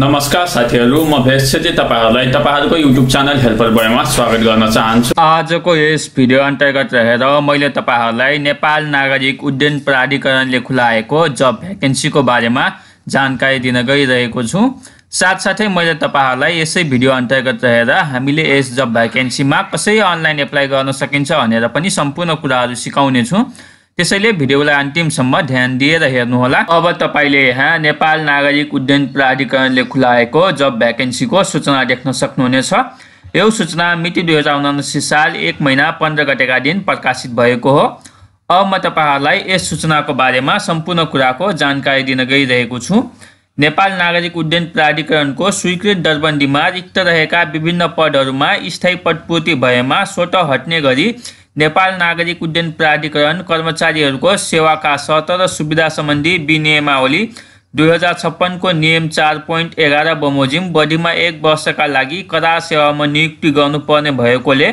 नमस्कार साथीहरू म छेत्री तपाईँहरूलाई तपाईँहरूको युट्युब च्यानल हेल्पर बोयमा स्वागत गर्न चाहन्छु आजको यस भिडियो अन्तर्गत रहेर मैले तपाईँहरूलाई नेपाल नागरिक उड्डयन प्राधिकरणले खुलाएको जब भ्याकेन्सीको बारेमा जानकारी दिन गइरहेको छु साथसाथै मैले तपाईँहरूलाई यसै भिडियो अन्तर्गत रहेर हामीले यस जब भ्याकेन्सीमा कसरी अनलाइन एप्लाई गर्न सकिन्छ भनेर पनि सम्पूर्ण कुराहरू सिकाउनेछु त्यसैले भिडियोलाई अन्तिमसम्म ध्यान दिएर हेर्नुहोला अब तपाईँले यहाँ नेपाल नागरिक उड्डयन प्राधिकरणले खुलाएको जब भ्याकेन्सीको सूचना देख्न सक्नुहुनेछ यो सूचना मिति दुई हजार उनासी साल एक महिना पन्ध्र गतेका दिन प्रकाशित भएको हो अब म तपाईँहरूलाई यस सूचनाको बारेमा सम्पूर्ण कुराको जानकारी दिन गइरहेको छु नेपाल नागरिक उड्डयन प्राधिकरणको स्वीकृत दरबन्दीमा रिक्त रहेका विभिन्न पदहरूमा स्थायी पदपूर्ति भएमा स्वत हट्ने गरी नेपाल नागरिक उड्डयन प्राधिकरण कर्मचारी को सेवा का शर्त और सुविधा संबंधी विनियमावली दुई हजार छप्पन को निम चार पोइन्ट एगार बमोजिम बढ़ी में एक वर्ष का लगी लागि सेवा में नियुक्ति पर्ने भएकोले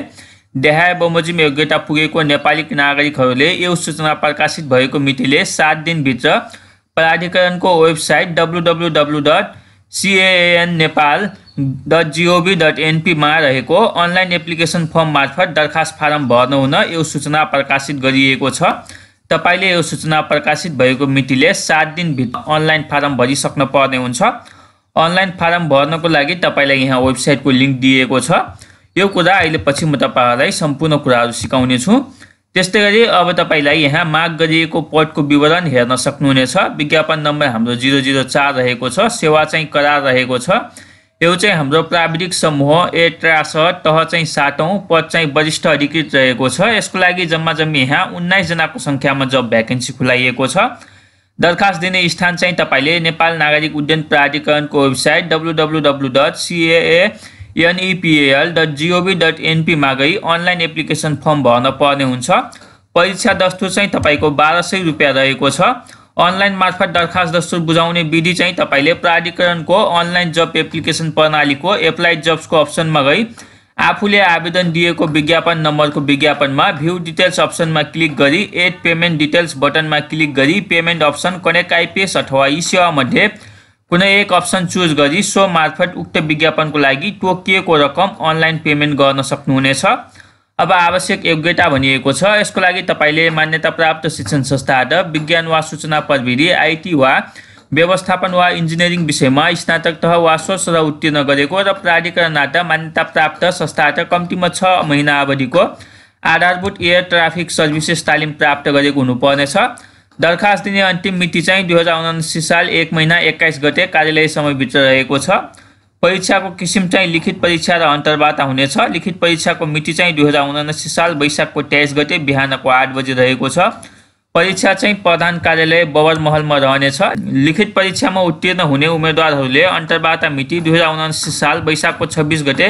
देहाय बमोजिम योग्यता पुगे नेपाली नागरिक सूचना प्रकाशित हो मिति सात दिन प्राधिकरण को website W W W dot CN Nepal dot GOV dot एनपीमा रहेको अनलाइन एप्लिकेसन फर्म मार्फत दरखास्त फारम हुन यो सूचना प्रकाशित गरिएको छ तपाईँले यो सूचना प्रकाशित भएको मितिले सात दिनभित्र अनलाइन फारम भरिसक्न पर्ने हुन्छ अनलाइन फारम भर्नको लागि तपाईँलाई यहाँ वेबसाइटको लिङ्क दिएको छ यो कुरा अहिले पछि म तपाईँहरूलाई सम्पूर्ण कुराहरू सिकाउने छु त्यस्तै गरी अब तपाईँलाई यहाँ माग गरिएको पदको विवरण हेर्न सक्नुहुनेछ विज्ञापन नम्बर हाम्रो जिरो जिरो चार रहेको छ सेवा चाहिँ करार रहेको छ यो चाहिँ हाम्रो प्राविधिक समूह ए ट्रास तह चाहिँ सातौँ पद चाहिँ वरिष्ठ अधिकृत रहेको छ यसको लागि जम्मा जम्मी यहाँ उन्नाइसजनाको सङ्ख्यामा जब भ्याकेन्सी खुलाइएको छ दरखास्त दिने स्थान चाहिँ तपाईँले नेपाल नागरिक उड्डयन प्राधिकरणको website W W W dot CAA NEPL dot GOV dot एनपीमा गई अनलाइन एप्लिकेसन फर्म भर्न पर्ने हुन्छ परीक्षा दस्तुर चाहिँ तपाईँको बाह्र सय रुपियाँ रहेको छ अनलाइन मार्फत दरखास्त दस्तुर बुझाउने विधि चाहिँ तपाईँले प्राधिकरणको अनलाइन जब एप्लिकेसन प्रणालीको एप्लाइड जब्सको अप्सनमा गई आफूले आवेदन दिएको विज्ञापन नम्बरको विज्ञापनमा भ्यू डिटेल्स अप्सनमा क्लिक गरी एड पेमेन्ट डिटेल्स बटनमा क्लिक गरी पेमेन्ट अप्सन कनेक्ट आइपिएस अथवा यी सेवामध्ये कुनै एक अप्सन चुज गरी सो मार्फत उक्त विज्ञापनको लागि तोकिएको रकम अनलाइन पेमेन्ट गर्न सक्नुहुनेछ अब आवश्यक योग्यता भनिएको छ यसको लागि तपाईँले मान्यता प्राप्त शिक्षण संस्थाबाट विज्ञान वा सूचना प्रविधि आइटी वा व्यवस्थापन वा इन्जिनियरिङ विषयमा स्नातक तह वा र उत्तीर्ण गरेको र प्राधिकरणबाट मान्यता प्राप्त संस्थाबाट कम्तीमा छ महिना अवधिको आधारभूत एयर ट्राफिक सर्भिसेस तालिम प्राप्त गरेको हुनुपर्नेछ दरखास्त दिने अन्तिम मिति चाहिँ दुई हजार उनासी साल एक महिना एक्काइस गते कार्यालय समयभित्र रहेको छ परीक्षा को किसिम चाह लिखित परीक्षा और अंतर्वाता होने लिखित परीक्षा को मिट्टी चाहे दुई हजार उन्नासी साल को तेईस गते को आठ बजे रहे परीक्षा चाह प्रधान कार्यालय बबर महल में रहने लिखित परीक्षा में उत्तीर्ण होने उम्मीदवार अंतर्वाता मिट्टी दुई हजार उनासी साल को छब्बीस गते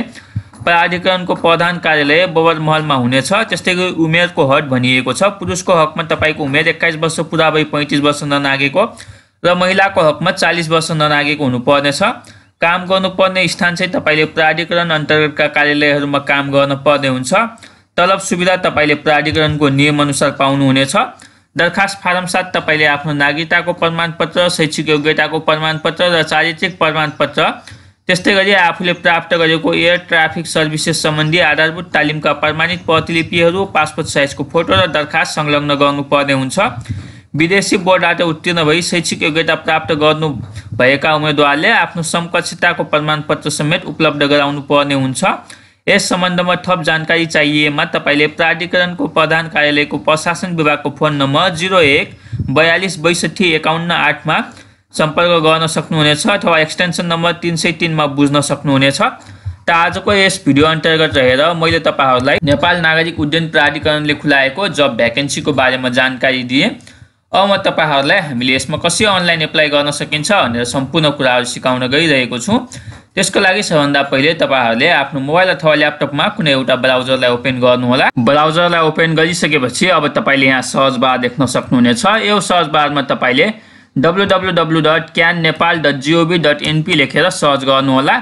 को प्रधान कार्यालय बबर महल में होने तस्तरी उमेर को हट भनिएको छ पुरुषको हकमा तपाईँको उमेर एक्काईस वर्ष पूरा भई पैंतीस वर्ष ननागेको र हक में चालीस वर्ष ननागे होने काम गर्नुपर्ने स्थान चाहिँ तपाईँले प्राधिकरण अन्तर्गतका कार्यालयहरूमा काम गर्न पर्ने हुन्छ तलब सुविधा तपाईँले प्राधिकरणको नियमअनुसार पाउनुहुनेछ दरखास्त फारम साथ तपाईँले आफ्नो नागरिकताको प्रमाणपत्र शैक्षिक योग्यताको प्रमाणपत्र र चारित्रिक प्रमाणपत्र त्यस्तै गरी आफूले प्राप्त गरेको एयर ट्राफिक सर्भिसेस सम्बन्धी आधारभूत तालिमका प्रमाणित प्रतिलिपिहरू पासपोर्ट साइजको फोटो र दरखास्त संलग्न गर्नुपर्ने हुन्छ विदेशी बोर्डबाट उत्तीर्ण भई शैक्षिक योग्यता प्राप्त गर्नु भएका उम्मेदवारले आफ्नो समकक्षताको प्रमाणपत्र समेत उपलब्ध गराउनु पर्ने हुन्छ यस सम्बन्धमा थप जानकारी चाहिएमा तपाईँले प्राधिकरणको प्रधान कार्यालयको प्रशासन विभागको फोन नम्बर जिरो एक बयालिस बैसठी एकाउन्न आठमा सम्पर्क गर्न सक्नुहुनेछ अथवा एक्सटेन्सन नम्बर तिन सय तिनमा बुझ्न सक्नुहुनेछ त आजको यस भिडियो अन्तर्गत रहेर मैले तपाईँहरूलाई नेपाल नागरिक उड्डयन प्राधिकरणले खुलाएको जब भ्याकेन्सीको बारेमा जानकारी दिएँ अब म तपाईँहरूलाई हामीले यसमा कसरी अनलाइन एप्लाई गर्न सकिन्छ भनेर सम्पूर्ण कुराहरू सिकाउन गइरहेको छु त्यसको लागि सबभन्दा पहिले तपाईँहरूले आफ्नो मोबाइल अथवा ल्यापटपमा कुनै एउटा ब्राउजरलाई ओपन गर्नुहोला ब्राउजरलाई ओपन गरिसकेपछि अब तपाईँले यहाँ सर्च बार देख्न सक्नुहुनेछ यो सर्च बारमा तपाईँले W W W dot CAAN Nepal dot GOV dot NP लेखेर सर्च गर्नुहोला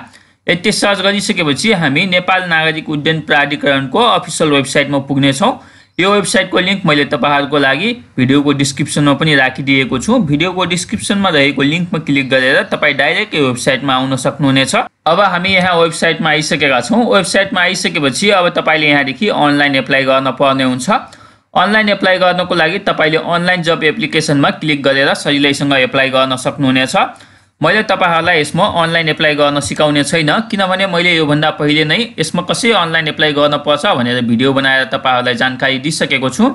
यति सर्च गरिसकेपछि हामी नेपाल नागरिक उड्डयन प्राधिकरणको अफिसियल वेबसाइटमा पुग्नेछौँ यो वेबसाइटको लिङ्क मैले तपाईँहरूको लागि भिडियोको डिस्क्रिप्सनमा पनि राखिदिएको छु भिडियोको डिस्क्रिप्सनमा रहेको लिङ्कमा क्लिक गरेर तपाईँ डाइरेक्ट यो वेबसाइटमा आउन सक्नुहुनेछ अब हामी यहाँ वेबसाइटमा आइसकेका छौँ वेबसाइटमा आइसकेपछि अब तपाईँले यहाँदेखि अनलाइन एप्लाई गर्न पर्ने हुन्छ अनलाइन एप्लाई गर्नको लागि तपाईँले अनलाइन जब एप्लिकेसनमा क्लिक गरेर सजिलैसँग एप्लाई गर्न सक्नुहुनेछ मैले तपाईँहरूलाई यसमा अनलाइन एप्लाई गर्न सिकाउने छैन किनभने मैले योभन्दा पहिले नै यसमा कसरी अनलाइन एप्लाई गर्नुपर्छ भनेर भिडियो बनाएर तपाईँहरूलाई जानकारी दिइसकेको छु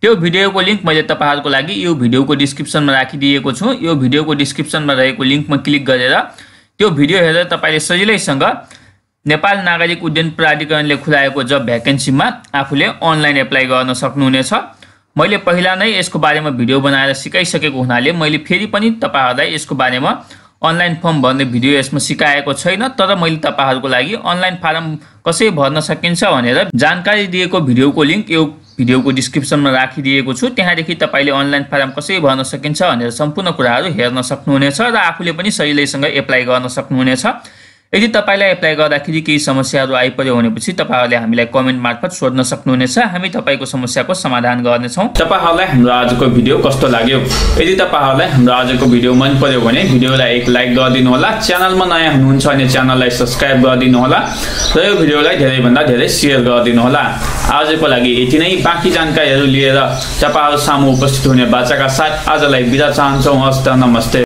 त्यो भिडियोको लिङ्क मैले तपाईँहरूको लागि यो भिडियोको डिस्क्रिप्सनमा राखिदिएको छु यो भिडियोको डिस्क्रिप्सनमा रहेको लिङ्कमा क्लिक गरेर त्यो भिडियो हेरेर तपाईँले सजिलैसँग नेपाल नागरिक उड्डयन प्राधिकरणले खुलाएको जब भ्याकेन्सीमा आफूले अनलाइन एप्लाई गर्न सक्नुहुनेछ मैले पहिला नै यसको बारेमा भिडियो बनाएर सिकाइसकेको हुनाले मैले फेरि पनि तपाईँहरूलाई यसको बारेमा अनलाइन फर्म भर्ने भिडियो यसमा सिकाएको छैन तर मैले तपाईँहरूको लागि अनलाइन फारम कसरी भर्न सकिन्छ भनेर जानकारी दिएको भिडियोको लिङ्क यो भिडियोको डिस्क्रिप्सनमा राखिदिएको छु त्यहाँदेखि तपाईँले अनलाइन फारम कसरी भर्न सकिन्छ भनेर सम्पूर्ण कुराहरू हेर्न सक्नुहुनेछ र आफूले पनि सजिलैसँग एप्लाई गर्न सक्नुहुनेछ यदि तपाईँलाई एप्लाई गर्दाखेरि केही समस्याहरू आइपऱ्यो भनेपछि तपाईँहरूले हामीलाई कमेन्ट मार्फत सोध्न सक्नुहुनेछ हामी तपाईँको समस्याको समाधान गर्नेछौँ तपाईँहरूलाई हाम्रो आजको भिडियो कस्तो लाग्यो यदि तपाईँहरूलाई हाम्रो आजको भिडियो मन पर्यो भने भिडियोलाई एक लाइक गरिदिनु होला च्यानलमा नयाँ हुनुहुन्छ भने च्यानललाई सब्सक्राइब गरिदिनु होला र यो भिडियोलाई धेरैभन्दा धेरै सेयर गरिदिनु होला आजको लागि यति नै बाँकी जानकारीहरू लिएर तपाईँहरू सामु उपस्थित हुने बाचाका साथ आजलाई बिदा चाहन्छौँ हस्त नमस्ते